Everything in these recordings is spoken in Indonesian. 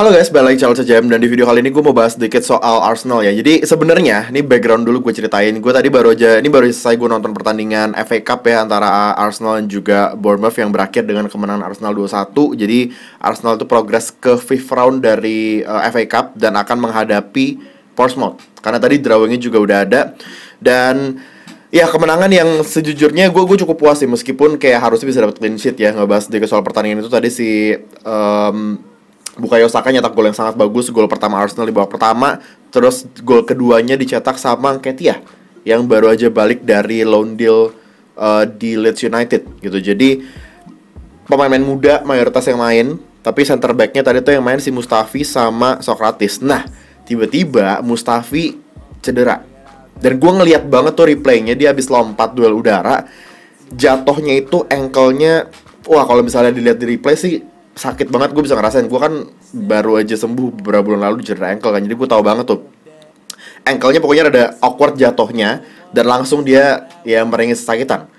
Halo guys, balik channel CJM dan di video kali ini gue mau bahas sedikit soal Arsenal ya. Jadi sebenarnya ini background dulu gue ceritain. Gue tadi baru aja ini baru selesai gue nonton pertandingan FA Cup ya antara Arsenal dan juga Bournemouth yang berakhir dengan kemenangan Arsenal 2-1. Jadi Arsenal itu progres ke fifth round dari uh, eh, FA Cup dan akan menghadapi Portsmouth. Karena tadi drawingnya juga udah ada dan Ya kemenangan yang sejujurnya gue gue cukup puas sih meskipun kayak harusnya bisa dapat clean sheet ya nggak bahas sedikit soal pertandingan itu tadi si um, Bukayo Saka nyetak gol yang sangat bagus, gol pertama Arsenal di babak pertama, terus gol keduanya dicetak sama Ketia yang baru aja balik dari loan deal uh, di Leeds United gitu. Jadi pemain-pemain muda mayoritas yang main, tapi center backnya tadi tuh yang main si Mustafi sama Socrates. Nah, tiba-tiba Mustafi cedera. Dan gue ngeliat banget tuh replaynya dia habis lompat duel udara, jatohnya itu engkelnya, wah kalau misalnya dilihat di replay sih sakit banget gue bisa ngerasain gue kan baru aja sembuh beberapa bulan lalu cedera ankle kan jadi gue tahu banget tuh ankle-nya pokoknya ada awkward jatohnya dan langsung dia ya meringis sakitan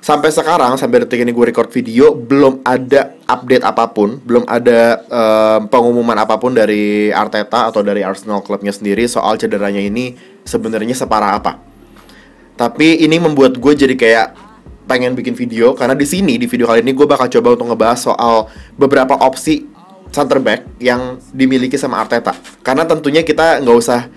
sampai sekarang sampai detik ini gue record video belum ada update apapun belum ada um, pengumuman apapun dari Arteta atau dari Arsenal klubnya sendiri soal cederanya ini sebenarnya separah apa tapi ini membuat gue jadi kayak pengen bikin video karena di sini di video kali ini gue bakal coba untuk ngebahas soal beberapa opsi center back yang dimiliki sama Arteta. Karena tentunya kita nggak usah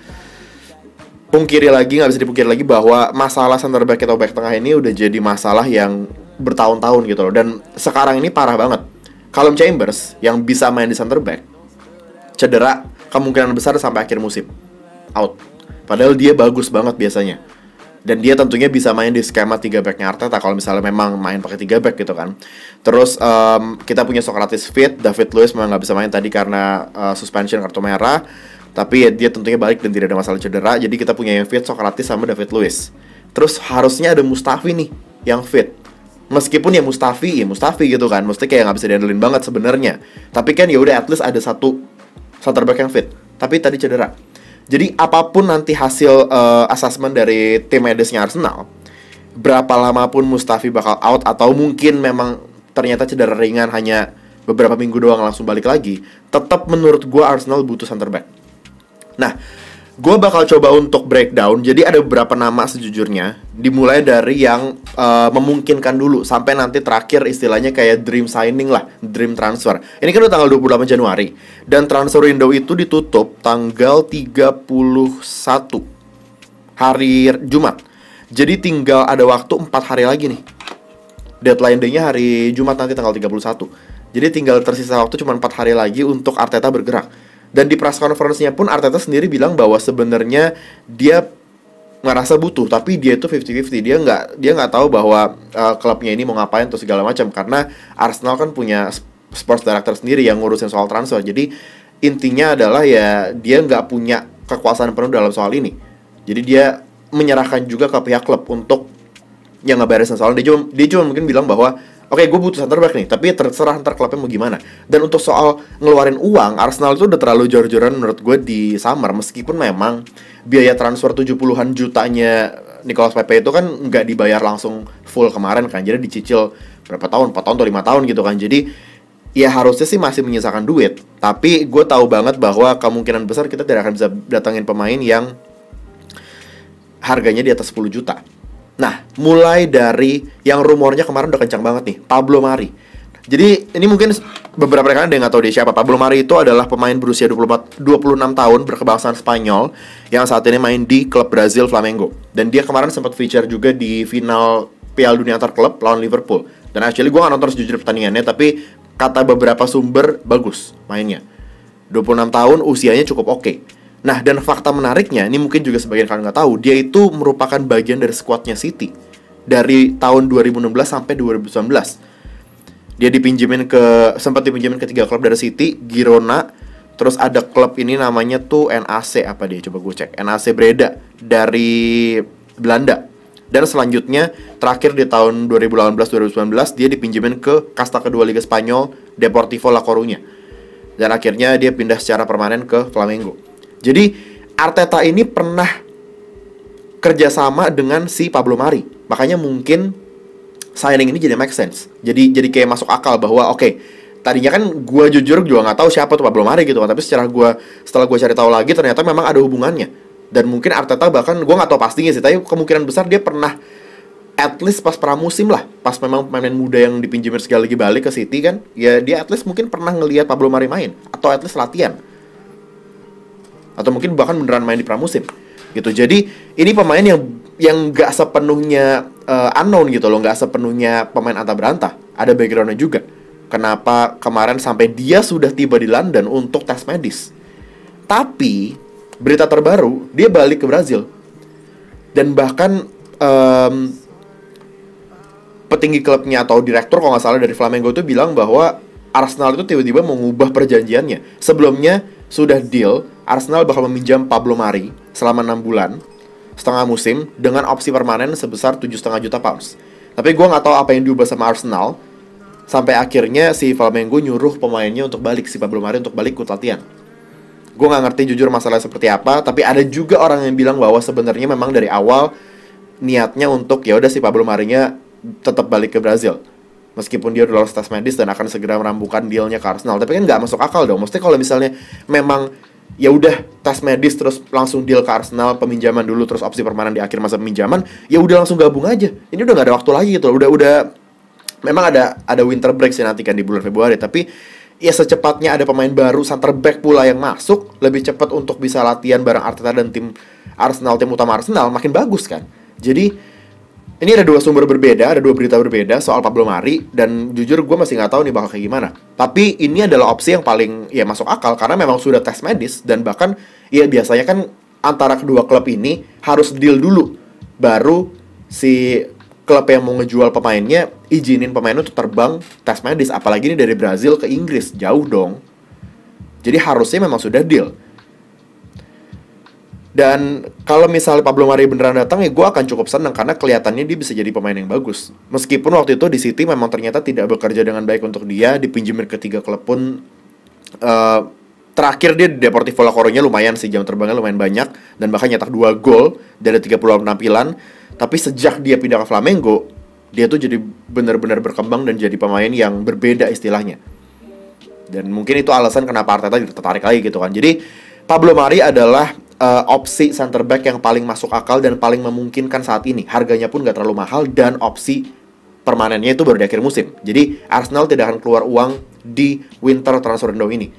pungkiri lagi, nggak bisa dipungkiri lagi bahwa masalah center back atau back tengah ini udah jadi masalah yang bertahun-tahun gitu loh. Dan sekarang ini parah banget. Callum Chambers yang bisa main di center back cedera kemungkinan besar sampai akhir musim out. Padahal dia bagus banget biasanya dan dia tentunya bisa main di skema 3 backnya Arteta kalau misalnya memang main pakai 3 back gitu kan terus um, kita punya Socrates fit David Luiz memang nggak bisa main tadi karena uh, suspension kartu merah tapi ya dia tentunya balik dan tidak ada masalah cedera jadi kita punya yang fit Socrates sama David Luiz terus harusnya ada Mustafi nih yang fit meskipun ya Mustafi ya Mustafi gitu kan mesti kayak nggak bisa diandelin banget sebenarnya tapi kan ya udah at least ada satu center back yang fit tapi tadi cedera jadi apapun nanti hasil uh, eh, asesmen dari tim medisnya Arsenal, berapa lama pun Mustafi bakal out atau mungkin memang ternyata cedera ringan hanya beberapa minggu doang langsung balik lagi, tetap menurut gue Arsenal butuh center back. Nah, Gue bakal coba untuk breakdown. Jadi ada beberapa nama sejujurnya. Dimulai dari yang uh, memungkinkan dulu sampai nanti terakhir istilahnya kayak dream signing lah, dream transfer. Ini kan udah tanggal 28 Januari dan transfer window itu ditutup tanggal 31 hari Jumat. Jadi tinggal ada waktu 4 hari lagi nih. Deadline day-nya hari Jumat nanti tanggal 31. Jadi tinggal tersisa waktu cuma 4 hari lagi untuk Arteta bergerak dan di press conference-nya pun Arteta sendiri bilang bahwa sebenarnya dia ngerasa butuh tapi dia itu 50-50 dia nggak dia nggak tahu bahwa uh, klubnya ini mau ngapain atau segala macam karena Arsenal kan punya sports director sendiri yang ngurusin soal transfer jadi intinya adalah ya dia nggak punya kekuasaan penuh dalam soal ini jadi dia menyerahkan juga ke pihak klub untuk yang ngeberesin soal dia cuma dia cuma mungkin bilang bahwa Oke, gue butuh center back nih, tapi terserah ntar klubnya mau gimana. Dan untuk soal ngeluarin uang, Arsenal itu udah terlalu jor-joran menurut gue di summer. Meskipun memang biaya transfer 70-an jutanya Nicolas Pepe itu kan nggak dibayar langsung full kemarin kan. Jadi dicicil berapa tahun, 4 tahun atau 5 tahun gitu kan. Jadi ya harusnya sih masih menyisakan duit. Tapi gue tahu banget bahwa kemungkinan besar kita tidak akan bisa datangin pemain yang harganya di atas 10 juta Nah, mulai dari yang rumornya kemarin udah kencang banget nih, Pablo Mari. Jadi ini mungkin beberapa rekan ada yang nggak tahu dia siapa. Pablo Mari itu adalah pemain berusia 24, 26 tahun berkebangsaan Spanyol yang saat ini main di klub Brazil Flamengo. Dan dia kemarin sempat feature juga di final Piala Dunia antar klub lawan Liverpool. Dan actually gue gak nonton sejujurnya pertandingannya, tapi kata beberapa sumber bagus mainnya. 26 tahun usianya cukup oke. Okay. Nah, dan fakta menariknya, ini mungkin juga sebagian kalian nggak tahu, dia itu merupakan bagian dari skuadnya City dari tahun 2016 sampai 2019. Dia dipinjemin ke sempat dipinjemin ke tiga klub dari City, Girona, terus ada klub ini namanya tuh NAC apa dia coba gue cek. NAC Breda dari Belanda. Dan selanjutnya terakhir di tahun 2018-2019 dia dipinjemin ke kasta kedua Liga Spanyol Deportivo La Coruña. Dan akhirnya dia pindah secara permanen ke Flamengo. Jadi Arteta ini pernah kerjasama dengan si Pablo Mari. Makanya mungkin signing ini jadi make sense. Jadi jadi kayak masuk akal bahwa oke, okay, tadinya kan gue jujur juga nggak tahu siapa tuh Pablo Mari gitu kan, tapi secara gue setelah gue cari tahu lagi ternyata memang ada hubungannya. Dan mungkin Arteta bahkan gue nggak tahu pastinya sih, tapi kemungkinan besar dia pernah at least pas pramusim lah, pas memang pemain muda yang dipinjemin segala lagi balik ke City kan, ya dia at least mungkin pernah ngelihat Pablo Mari main atau at least latihan atau mungkin bahkan beneran main di pramusim gitu jadi ini pemain yang yang nggak sepenuhnya uh, unknown gitu loh gak sepenuhnya pemain anta berantah ada backgroundnya juga kenapa kemarin sampai dia sudah tiba di London untuk tes medis tapi berita terbaru dia balik ke Brazil dan bahkan um, petinggi klubnya atau direktur kalau nggak salah dari Flamengo itu bilang bahwa Arsenal itu tiba-tiba mengubah perjanjiannya sebelumnya sudah deal Arsenal bakal meminjam Pablo Mari selama 6 bulan setengah musim dengan opsi permanen sebesar 7,5 juta pounds. Tapi gue nggak tahu apa yang diubah sama Arsenal sampai akhirnya si Flamengo nyuruh pemainnya untuk balik si Pablo Mari untuk balik ke latihan. Gue nggak ngerti jujur masalah seperti apa, tapi ada juga orang yang bilang bahwa sebenarnya memang dari awal niatnya untuk ya udah si Pablo Marinya tetap balik ke Brazil meskipun dia udah lolos tes medis dan akan segera merambukan dealnya ke Arsenal tapi kan nggak masuk akal dong mesti kalau misalnya memang ya udah tes medis terus langsung deal ke Arsenal peminjaman dulu terus opsi permanen di akhir masa peminjaman ya udah langsung gabung aja ini udah nggak ada waktu lagi gitu udah udah memang ada ada winter break sih nanti kan di bulan Februari tapi ya secepatnya ada pemain baru center back pula yang masuk lebih cepat untuk bisa latihan bareng Arteta dan tim Arsenal tim utama Arsenal makin bagus kan jadi ini ada dua sumber berbeda, ada dua berita berbeda soal Pablo Mari dan jujur gue masih nggak tahu nih bakal kayak gimana. Tapi ini adalah opsi yang paling ya masuk akal karena memang sudah tes medis dan bahkan ya biasanya kan antara kedua klub ini harus deal dulu baru si klub yang mau ngejual pemainnya izinin pemain untuk terbang tes medis apalagi ini dari Brazil ke Inggris jauh dong jadi harusnya memang sudah deal dan kalau misalnya Pablo Mari beneran datang ya gue akan cukup senang karena kelihatannya dia bisa jadi pemain yang bagus. Meskipun waktu itu di City memang ternyata tidak bekerja dengan baik untuk dia, dipinjemin ke tiga klub pun uh, terakhir dia di Deportivo La Coruña lumayan sih jam terbangnya lumayan banyak dan bahkan nyetak dua gol dari 30 penampilan. Tapi sejak dia pindah ke Flamengo, dia tuh jadi benar-benar berkembang dan jadi pemain yang berbeda istilahnya. Dan mungkin itu alasan kenapa Arteta tertarik lagi gitu kan. Jadi Pablo Mari adalah uh, opsi center back yang paling masuk akal dan paling memungkinkan saat ini. Harganya pun nggak terlalu mahal dan opsi permanennya itu baru di akhir musim. Jadi Arsenal tidak akan keluar uang di winter transfer window ini.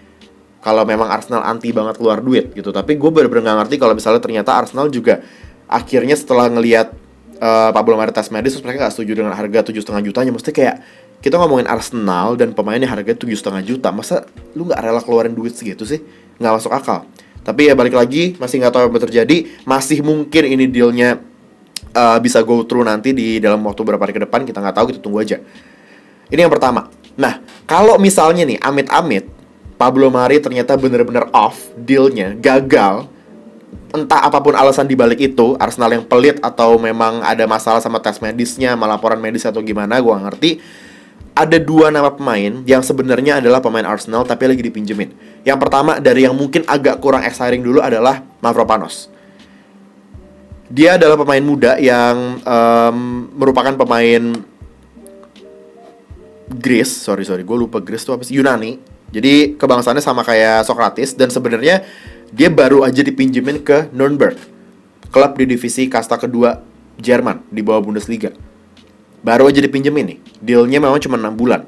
Kalau memang Arsenal anti banget keluar duit gitu. Tapi gue bener-bener nggak ngerti kalau misalnya ternyata Arsenal juga akhirnya setelah ngelihat uh, Pablo Mari medis, mereka nggak setuju dengan harga 7,5 setengah jutanya mesti kayak kita ngomongin Arsenal dan pemainnya harga 7,5 setengah juta masa lu nggak rela keluarin duit segitu sih nggak masuk akal tapi ya balik lagi masih nggak tahu apa yang terjadi. Masih mungkin ini dealnya uh, bisa go through nanti di dalam waktu berapa hari ke depan kita nggak tahu kita tunggu aja. Ini yang pertama. Nah kalau misalnya nih amit-amit Pablo Mari ternyata bener-bener off dealnya gagal entah apapun alasan dibalik itu Arsenal yang pelit atau memang ada masalah sama tes medisnya, sama laporan medis atau gimana, gue ngerti ada dua nama pemain yang sebenarnya adalah pemain Arsenal tapi lagi dipinjemin. Yang pertama dari yang mungkin agak kurang exciting dulu adalah Mavropanos. Dia adalah pemain muda yang um, merupakan pemain Greece, sorry sorry, gue lupa Greece tuh apa sih Yunani. Jadi kebangsaannya sama kayak Socrates dan sebenarnya dia baru aja dipinjemin ke Nürnberg, klub di divisi kasta kedua Jerman di bawah Bundesliga baru aja dipinjemin nih dealnya memang cuma enam bulan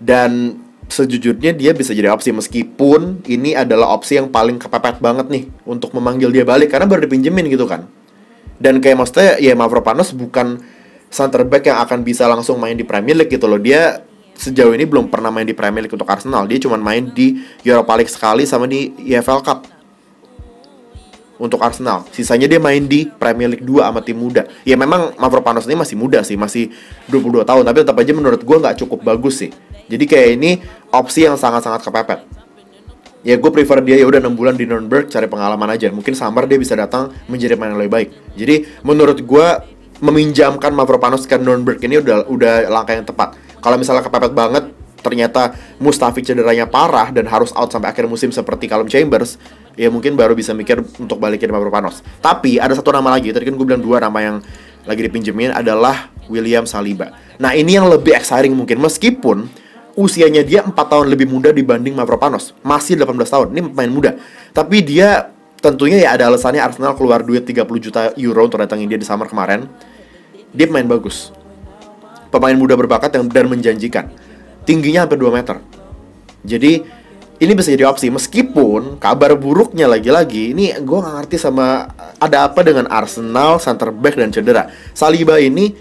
dan sejujurnya dia bisa jadi opsi meskipun ini adalah opsi yang paling kepepet banget nih untuk memanggil dia balik karena baru dipinjemin gitu kan dan kayak maksudnya ya Mavropanos bukan center back yang akan bisa langsung main di Premier League gitu loh dia sejauh ini belum pernah main di Premier League untuk Arsenal dia cuma main di Europa League sekali sama di EFL Cup untuk Arsenal. Sisanya dia main di Premier League 2 sama tim muda. Ya memang Mavropanos ini masih muda sih, masih 22 tahun, tapi tetap aja menurut gue nggak cukup bagus sih. Jadi kayak ini opsi yang sangat-sangat kepepet. Ya gue prefer dia ya udah 6 bulan di Nuremberg cari pengalaman aja. Mungkin summer dia bisa datang menjadi pemain yang lebih baik. Jadi menurut gue meminjamkan Mavropanos ke Nuremberg ini udah udah langkah yang tepat. Kalau misalnya kepepet banget ternyata Mustafi cederanya parah dan harus out sampai akhir musim seperti Callum Chambers, ya mungkin baru bisa mikir untuk balikin Pablo Panos. Tapi ada satu nama lagi, tadi kan gue bilang dua nama yang lagi dipinjemin adalah William Saliba. Nah ini yang lebih exciting mungkin, meskipun usianya dia 4 tahun lebih muda dibanding Mavropanos. Masih 18 tahun, ini pemain muda. Tapi dia tentunya ya ada alasannya Arsenal keluar duit 30 juta euro untuk datangin dia di summer kemarin. Dia pemain bagus. Pemain muda berbakat yang dan menjanjikan. Tingginya hampir 2 meter. Jadi ini bisa jadi opsi meskipun kabar buruknya lagi-lagi ini gue gak ngerti sama ada apa dengan Arsenal, center back dan cedera. Saliba ini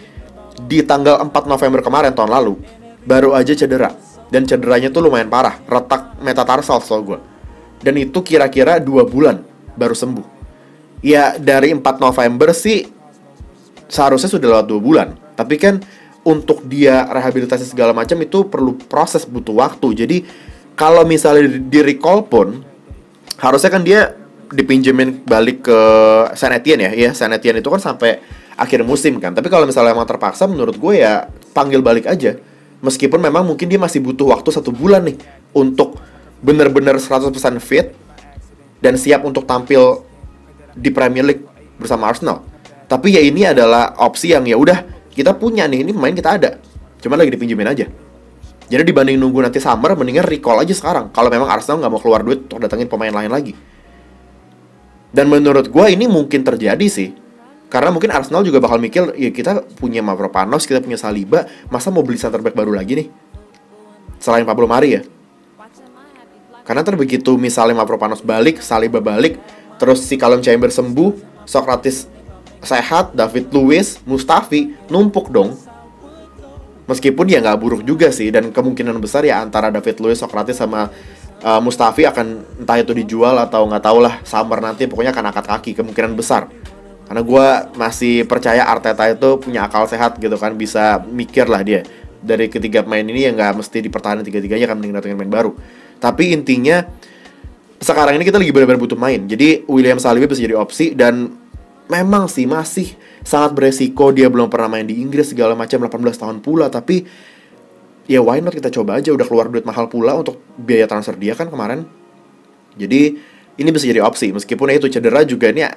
di tanggal 4 November kemarin tahun lalu baru aja cedera dan cederanya tuh lumayan parah, retak metatarsal so gue. Dan itu kira-kira dua bulan baru sembuh. Ya dari 4 November sih seharusnya sudah lewat dua bulan, tapi kan untuk dia rehabilitasi segala macam itu perlu proses butuh waktu. Jadi kalau misalnya di recall pun harusnya kan dia dipinjemin balik ke Sanetian ya. Ya, San itu kan sampai akhir musim kan. Tapi kalau misalnya emang terpaksa menurut gue ya panggil balik aja. Meskipun memang mungkin dia masih butuh waktu satu bulan nih untuk benar-benar bener 100% fit dan siap untuk tampil di Premier League bersama Arsenal. Tapi ya ini adalah opsi yang ya udah kita punya nih, ini pemain kita ada. Cuma lagi dipinjemin aja. Jadi dibanding nunggu nanti summer, mendingan recall aja sekarang. Kalau memang Arsenal nggak mau keluar duit untuk datangin pemain lain lagi. Dan menurut gue ini mungkin terjadi sih. Karena mungkin Arsenal juga bakal mikir, ya kita punya Mavropanos, kita punya Saliba, masa mau beli center back baru lagi nih? Selain Pablo Mari ya. Karena ntar begitu misalnya Mavropanos balik, Saliba balik, terus si Callum Chamber sembuh, Socrates sehat, David Luiz, Mustafi, numpuk dong Meskipun ya nggak buruk juga sih dan kemungkinan besar ya antara David Luiz, Socrates sama uh, Mustafi akan entah itu dijual atau nggak tau lah summer nanti pokoknya akan akad kaki kemungkinan besar. Karena gue masih percaya Arteta itu punya akal sehat gitu kan bisa mikir lah dia dari ketiga pemain ini yang nggak mesti dipertahankan tiga-tiganya kan mending datangin main baru. Tapi intinya sekarang ini kita lagi benar-benar butuh main. Jadi William Saliba bisa jadi opsi dan memang sih masih sangat beresiko dia belum pernah main di Inggris segala macam 18 tahun pula tapi ya why not kita coba aja udah keluar duit mahal pula untuk biaya transfer dia kan kemarin jadi ini bisa jadi opsi meskipun ya itu cedera juga ini ya,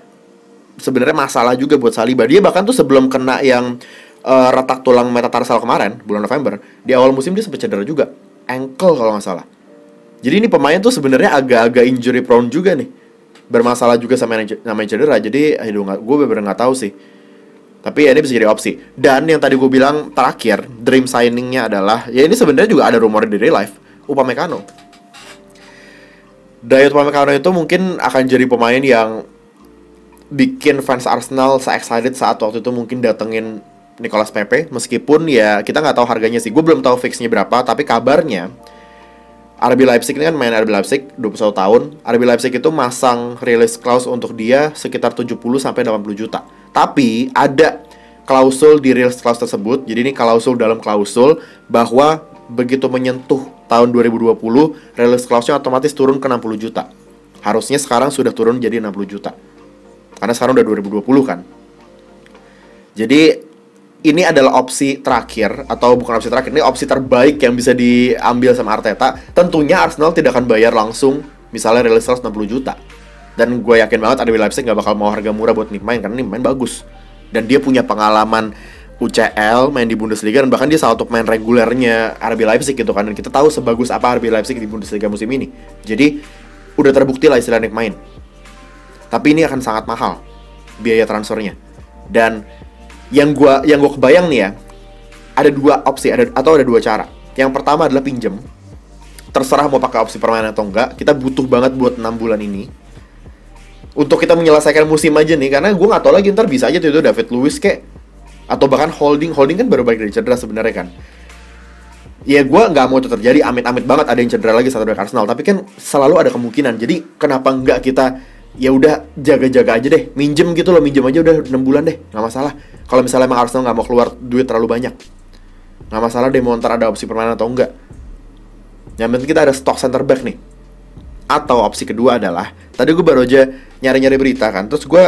sebenarnya masalah juga buat Saliba dia bahkan tuh sebelum kena yang uh, retak tulang metatarsal kemarin bulan November di awal musim dia sempat cedera juga ankle kalau nggak salah jadi ini pemain tuh sebenarnya agak-agak injury prone juga nih bermasalah juga sama yang cedera jadi aduh gue bener-bener nggak tahu sih tapi ya ini bisa jadi opsi. Dan yang tadi gue bilang terakhir, dream signingnya adalah ya ini sebenarnya juga ada rumor di real life, Upamecano. Dayot Upamecano itu mungkin akan jadi pemain yang bikin fans Arsenal se-excited saat waktu itu mungkin datengin Nicolas Pepe meskipun ya kita nggak tahu harganya sih gue belum tahu fixnya berapa tapi kabarnya RB Leipzig ini kan main RB Leipzig 21 tahun. RB Leipzig itu masang release clause untuk dia sekitar 70 sampai 80 juta. Tapi ada klausul di release clause tersebut. Jadi ini klausul dalam klausul bahwa begitu menyentuh tahun 2020 release clause-nya otomatis turun ke 60 juta. Harusnya sekarang sudah turun jadi 60 juta. Karena sekarang udah 2020 kan. Jadi ini adalah opsi terakhir atau bukan opsi terakhir, ini opsi terbaik yang bisa diambil sama Arteta. Tentunya Arsenal tidak akan bayar langsung misalnya rilis 160 juta. Dan gue yakin banget ada Leipzig nggak bakal mau harga murah buat nih main karena nih main bagus. Dan dia punya pengalaman UCL main di Bundesliga dan bahkan dia salah satu pemain regulernya RB Leipzig gitu kan dan kita tahu sebagus apa RB Leipzig di Bundesliga musim ini. Jadi udah terbukti lah istilah Nick main. Tapi ini akan sangat mahal biaya transfernya. Dan yang gua yang gua kebayang nih ya ada dua opsi ada atau ada dua cara yang pertama adalah pinjem terserah mau pakai opsi permanen atau enggak kita butuh banget buat enam bulan ini untuk kita menyelesaikan musim aja nih karena gue nggak tahu lagi ntar bisa aja tuh itu David Lewis kek atau bahkan holding holding kan baru balik dari cedera sebenarnya kan ya gue nggak mau itu terjadi amit-amit banget ada yang cedera lagi satu dari Arsenal tapi kan selalu ada kemungkinan jadi kenapa nggak kita ya udah jaga-jaga aja deh minjem gitu loh minjem aja udah enam bulan deh nggak masalah kalau misalnya emang Arsenal nggak mau keluar duit terlalu banyak, nggak masalah mau ntar ada opsi permanen atau enggak. Yang penting kita ada stok center back nih. Atau opsi kedua adalah, tadi gue baru aja nyari-nyari berita kan, terus gue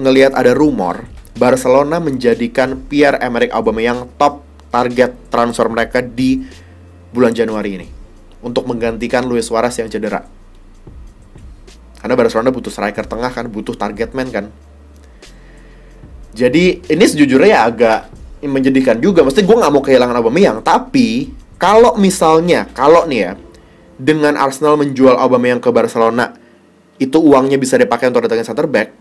ngelihat ada rumor Barcelona menjadikan Pierre Emerick Aubameyang top target transfer mereka di bulan Januari ini untuk menggantikan Luis Suarez yang cedera. Karena Barcelona butuh striker tengah kan, butuh target man kan. Jadi ini sejujurnya ya agak menjadikan juga. Mesti gue nggak mau kehilangan Aubameyang, tapi kalau misalnya, kalau nih ya, dengan Arsenal menjual Aubameyang ke Barcelona, itu uangnya bisa dipakai untuk datangin center back,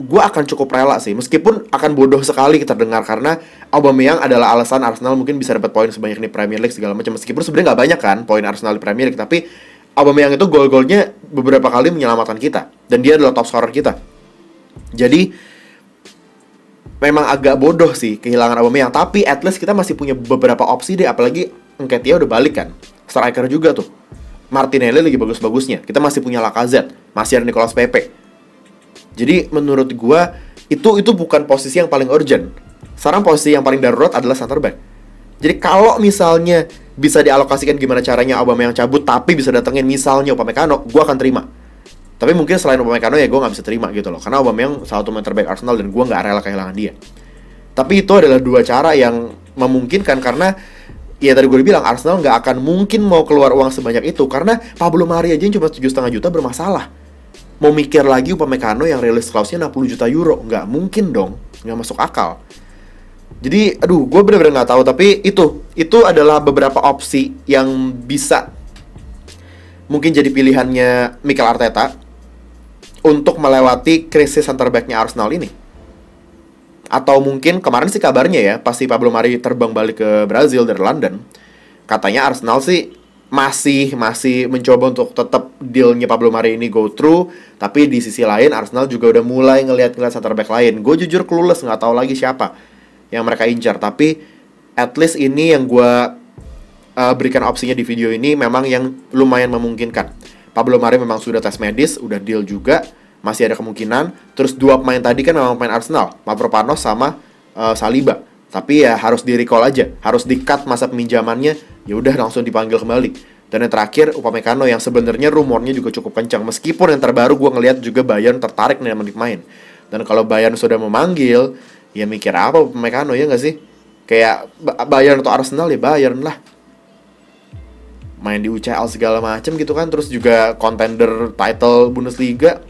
gue akan cukup rela sih. Meskipun akan bodoh sekali kita dengar karena Aubameyang adalah alasan Arsenal mungkin bisa dapat poin sebanyak di Premier League segala macam. Meskipun sebenarnya nggak banyak kan poin Arsenal di Premier League, tapi Aubameyang itu gol-golnya beberapa kali menyelamatkan kita dan dia adalah top scorer kita. Jadi memang agak bodoh sih kehilangan Aubameyang tapi at least kita masih punya beberapa opsi deh apalagi Nketiah udah balik kan striker juga tuh Martinelli lagi bagus-bagusnya kita masih punya Lacazette masih ada Nicolas Pepe jadi menurut gue itu itu bukan posisi yang paling urgent sekarang posisi yang paling darurat adalah center back jadi kalau misalnya bisa dialokasikan gimana caranya Aubameyang cabut tapi bisa datengin misalnya Upamecano gue akan terima tapi mungkin selain Aubameyang ya gue nggak bisa terima gitu loh. Karena Aubameyang salah satu main terbaik Arsenal dan gue nggak rela kehilangan dia. Tapi itu adalah dua cara yang memungkinkan karena ya tadi gue bilang Arsenal nggak akan mungkin mau keluar uang sebanyak itu karena Pablo Mari aja yang cuma tujuh setengah juta bermasalah. Mau mikir lagi Upamecano yang rilis klausnya 60 juta euro nggak mungkin dong, nggak masuk akal. Jadi, aduh, gue bener-bener nggak tahu. Tapi itu, itu adalah beberapa opsi yang bisa mungkin jadi pilihannya Mikel Arteta untuk melewati krisis center backnya Arsenal ini. Atau mungkin kemarin sih kabarnya ya, pasti Pablo Mari terbang balik ke Brazil dari London. Katanya Arsenal sih masih masih mencoba untuk tetap dealnya Pablo Mari ini go through tapi di sisi lain Arsenal juga udah mulai ngelihat-ngelihat center back lain gue jujur kelulus nggak tahu lagi siapa yang mereka incar tapi at least ini yang gue uh, berikan opsinya di video ini memang yang lumayan memungkinkan Pablo Mari memang sudah tes medis, udah deal juga, masih ada kemungkinan. Terus dua pemain tadi kan memang pemain Arsenal, Mavropanos sama uh, Saliba. Tapi ya harus di recall aja, harus di cut masa peminjamannya, ya udah langsung dipanggil kembali. Dan yang terakhir Upamecano yang sebenarnya rumornya juga cukup kencang meskipun yang terbaru gue ngelihat juga Bayern tertarik nih sama main. Dan kalau Bayern sudah memanggil, ya mikir apa Upamecano ya nggak sih? Kayak Bayern atau Arsenal ya Bayern lah main di UCL segala macem gitu kan terus juga contender title Bundesliga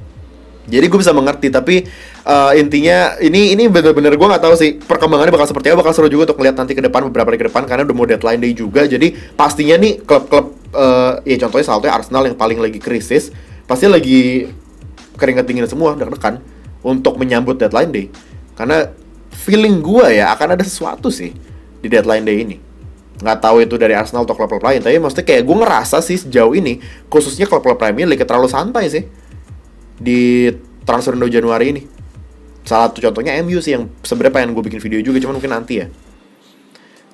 jadi gue bisa mengerti tapi uh, intinya ini ini bener-bener gue nggak tahu sih perkembangannya bakal seperti apa bakal seru juga untuk ngeliat nanti ke depan beberapa hari ke depan karena udah mau deadline day juga jadi pastinya nih klub-klub uh, ya contohnya salto Arsenal yang paling lagi krisis pasti lagi keringet dingin semua deg-degan untuk menyambut deadline day karena feeling gue ya akan ada sesuatu sih di deadline day ini nggak tahu itu dari Arsenal atau klub-klub lain tapi maksudnya kayak gue ngerasa sih sejauh ini khususnya klub-klub Premier League terlalu santai sih di transfer window Januari ini salah satu contohnya MU sih yang sebenarnya pengen gue bikin video juga cuman mungkin nanti ya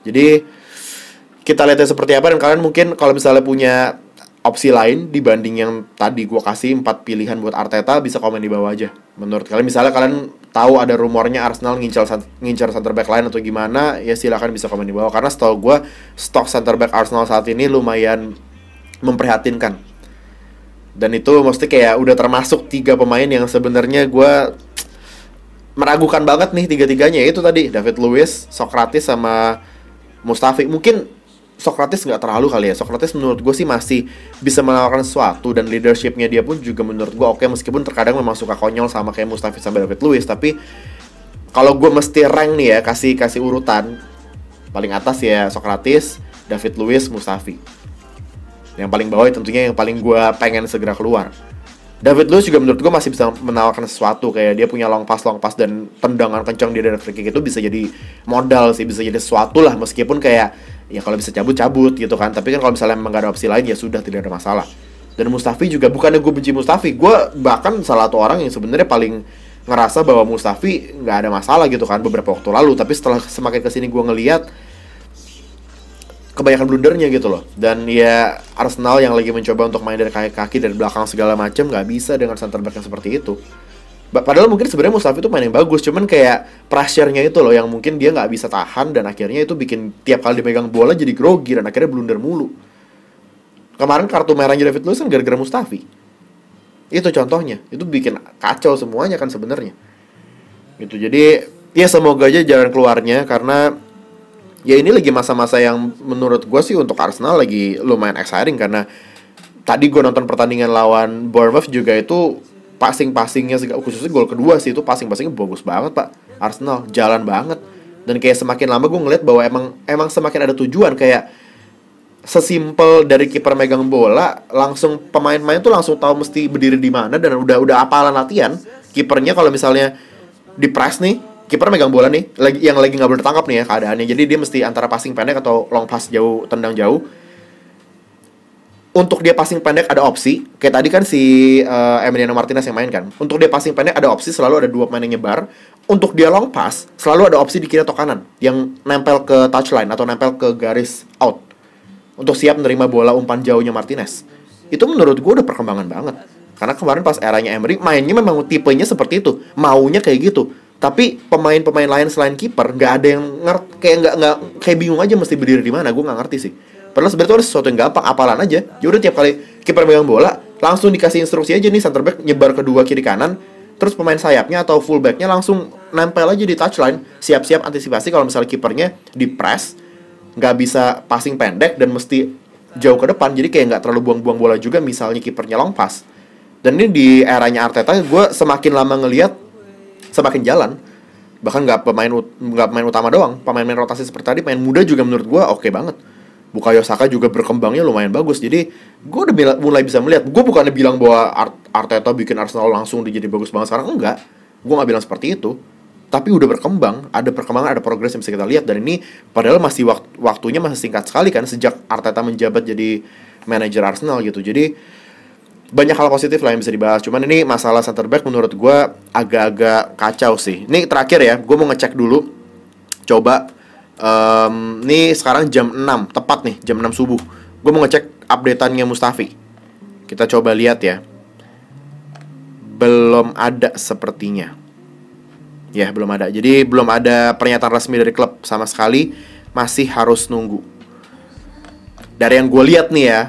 jadi kita lihatnya seperti apa dan kalian mungkin kalau misalnya punya opsi lain dibanding yang tadi gue kasih empat pilihan buat Arteta bisa komen di bawah aja menurut kalian misalnya kalian tahu ada rumornya Arsenal ngincar ngincar center back lain atau gimana ya silahkan bisa komen di bawah karena setahu gue stok center back Arsenal saat ini lumayan memprihatinkan dan itu mesti kayak udah termasuk tiga pemain yang sebenarnya gue meragukan banget nih tiga-tiganya ya itu tadi David Luiz, Socrates sama Mustafi mungkin Socrates nggak terlalu kali ya. Socrates menurut gue sih masih bisa menawarkan sesuatu dan leadershipnya dia pun juga menurut gue oke meskipun terkadang memang suka konyol sama kayak Mustafi sama David Lewis tapi kalau gue mesti rank nih ya kasih kasih urutan paling atas ya Socrates, David Lewis, Mustafi. Yang paling bawah tentunya yang paling gue pengen segera keluar. David Lewis juga menurut gue masih bisa menawarkan sesuatu kayak dia punya long pass long pass dan tendangan kencang dia dari free kick itu bisa jadi modal sih bisa jadi sesuatu lah meskipun kayak ya kalau bisa cabut cabut gitu kan tapi kan kalau misalnya memang gak ada opsi lain ya sudah tidak ada masalah dan Mustafi juga bukannya gue benci Mustafi gue bahkan salah satu orang yang sebenarnya paling ngerasa bahwa Mustafi nggak ada masalah gitu kan beberapa waktu lalu tapi setelah semakin kesini gue ngeliat kebanyakan blundernya gitu loh dan ya Arsenal yang lagi mencoba untuk main dari kaki kaki dari belakang segala macam nggak bisa dengan center back yang seperti itu Padahal mungkin sebenarnya Mustafi itu main yang bagus, cuman kayak pressure-nya itu loh yang mungkin dia nggak bisa tahan dan akhirnya itu bikin tiap kali dipegang bola jadi grogi dan akhirnya blunder mulu. Kemarin kartu merahnya David Luiz kan gara-gara Mustafi. Itu contohnya. Itu bikin kacau semuanya kan sebenarnya. Gitu. Jadi ya semoga aja jalan keluarnya karena ya ini lagi masa-masa yang menurut gue sih untuk Arsenal lagi lumayan exciting karena tadi gue nonton pertandingan lawan Bournemouth juga itu passing-passingnya khususnya gol kedua sih itu passing-passingnya bagus banget pak Arsenal jalan banget dan kayak semakin lama gue ngeliat bahwa emang emang semakin ada tujuan kayak sesimpel dari kiper megang bola langsung pemain-pemain tuh langsung tahu mesti berdiri di mana dan udah udah apalan latihan kipernya kalau misalnya di press nih kiper megang bola nih lagi yang lagi nggak boleh tertangkap nih ya keadaannya jadi dia mesti antara passing pendek atau long pass jauh tendang jauh untuk dia passing pendek ada opsi. Kayak tadi kan si uh, Emiliano Martinez yang main kan. Untuk dia passing pendek ada opsi, selalu ada dua pemain yang nyebar. Untuk dia long pass, selalu ada opsi di kiri atau kanan yang nempel ke touchline atau nempel ke garis out. Untuk siap menerima bola umpan jauhnya Martinez. Itu menurut gue udah perkembangan banget. Karena kemarin pas eranya Emery, mainnya memang tipenya seperti itu. Maunya kayak gitu. Tapi pemain-pemain lain selain kiper nggak ada yang ngerti kayak nggak nggak kayak bingung aja mesti berdiri di mana. Gue nggak ngerti sih Padahal sebenarnya ada sesuatu yang gampang, apalan aja. Ya udah tiap kali kiper megang bola, langsung dikasih instruksi aja nih center back nyebar kedua kiri kanan, terus pemain sayapnya atau full backnya langsung nempel aja di touchline, siap-siap antisipasi kalau misalnya kipernya di press, nggak bisa passing pendek dan mesti jauh ke depan, jadi kayak nggak terlalu buang-buang bola juga misalnya kipernya long pass. Dan ini di eranya Arteta, gue semakin lama ngeliat semakin jalan bahkan nggak pemain nggak pemain utama doang pemain-pemain rotasi seperti tadi pemain muda juga menurut gue oke okay banget Bukayo Saka juga berkembangnya lumayan bagus. Jadi gue udah mulai bisa melihat. Gue bukannya bilang bahwa Arteta bikin Arsenal langsung jadi bagus banget sekarang. Enggak. Gue gak bilang seperti itu. Tapi udah berkembang, ada perkembangan, ada progres yang bisa kita lihat. Dan ini padahal masih wakt waktunya masih singkat sekali kan sejak Arteta menjabat jadi manajer Arsenal gitu. Jadi banyak hal positif lah yang bisa dibahas. Cuman ini masalah center back menurut gue agak-agak kacau sih. Ini terakhir ya, gue mau ngecek dulu. Coba um, ini sekarang jam 6 tepat nih jam 6 subuh gue mau ngecek updateannya Mustafi kita coba lihat ya belum ada sepertinya ya belum ada jadi belum ada pernyataan resmi dari klub sama sekali masih harus nunggu dari yang gue lihat nih ya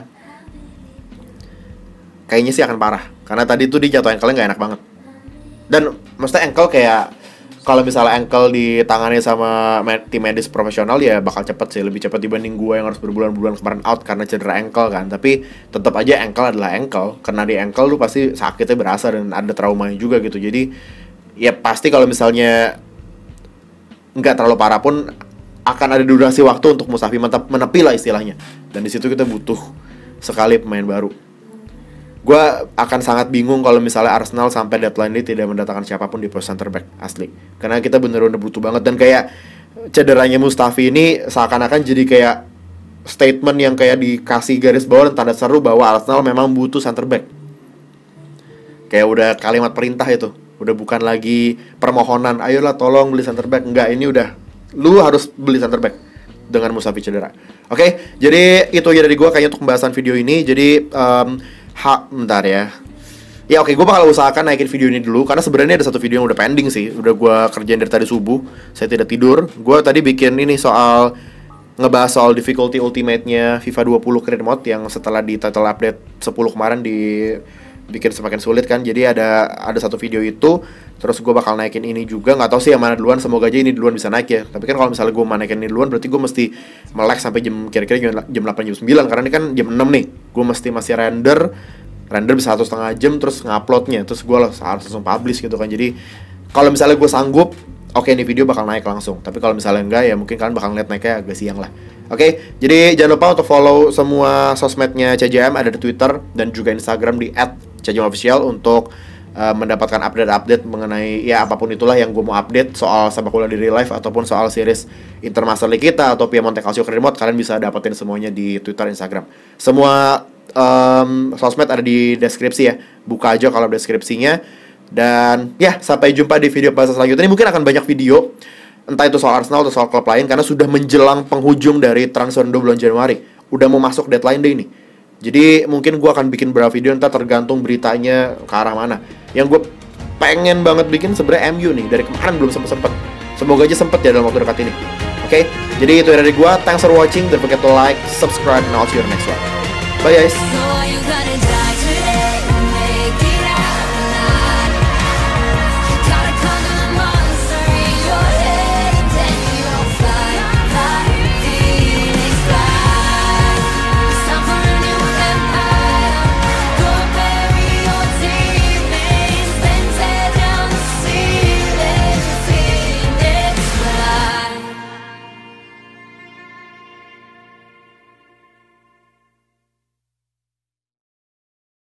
kayaknya sih akan parah karena tadi tuh dijatuhin kalian gak enak banget dan maksudnya Engkel kayak kalau misalnya ankle ditangani sama med tim medis profesional ya bakal cepet sih lebih cepet dibanding gue yang harus berbulan-bulan kemarin out karena cedera ankle kan tapi tetap aja ankle adalah ankle karena di ankle lu pasti sakitnya berasa dan ada trauma juga gitu jadi ya pasti kalau misalnya nggak terlalu parah pun akan ada durasi waktu untuk Mustafi menepi lah istilahnya dan di situ kita butuh sekali pemain baru gue akan sangat bingung kalau misalnya Arsenal sampai deadline ini tidak mendatangkan siapapun di pos center back asli karena kita bener-bener butuh banget dan kayak cederanya Mustafi ini seakan-akan jadi kayak statement yang kayak dikasih garis bawah dan tanda seru bahwa Arsenal memang butuh center back kayak udah kalimat perintah itu udah bukan lagi permohonan ayolah tolong beli center back enggak ini udah lu harus beli center back dengan Mustafi cedera oke okay? jadi itu aja dari gue kayaknya untuk pembahasan video ini jadi um, ha, bentar ya ya oke okay, gue bakal usahakan naikin video ini dulu karena sebenarnya ada satu video yang udah pending sih udah gue kerjain dari tadi subuh saya tidak tidur gue tadi bikin ini soal ngebahas soal difficulty ultimate-nya FIFA 20 career mode yang setelah di title update 10 kemarin di bikin semakin sulit kan jadi ada ada satu video itu terus gue bakal naikin ini juga nggak tahu sih yang mana duluan semoga aja ini duluan bisa naik ya tapi kan kalau misalnya gue mau naikin ini duluan berarti gue mesti melek sampai jam kira-kira jam 8 jam 9 karena ini kan jam 6 nih gue mesti masih render render bisa satu setengah jam terus nguploadnya terus gue harus langsung publish gitu kan jadi kalau misalnya gue sanggup oke okay, ini video bakal naik langsung tapi kalau misalnya enggak ya mungkin kalian bakal ngeliat naiknya agak siang lah oke okay? jadi jangan lupa untuk follow semua sosmednya CJM ada di Twitter dan juga Instagram di channel Official untuk uh, mendapatkan update-update mengenai ya apapun itulah yang gue mau update soal sepak bola di real life ataupun soal series Inter Master League kita atau Piemonte Calcio Remote kalian bisa dapetin semuanya di Twitter Instagram. Semua um, sosmed ada di deskripsi ya. Buka aja kalau deskripsinya. Dan ya, sampai jumpa di video bahasa selanjutnya. Ini mungkin akan banyak video entah itu soal Arsenal atau soal klub lain karena sudah menjelang penghujung dari transfer window bulan Januari. Udah mau masuk deadline deh ini. Jadi mungkin gue akan bikin beberapa video entah tergantung beritanya ke arah mana. Yang gue pengen banget bikin sebenarnya MU nih dari kemarin belum sempet sempet. Semoga aja sempet ya dalam waktu dekat ini. Oke, okay? jadi itu dari gue. Thanks for watching. Don't forget to like, subscribe, and I'll see you next one. Bye guys.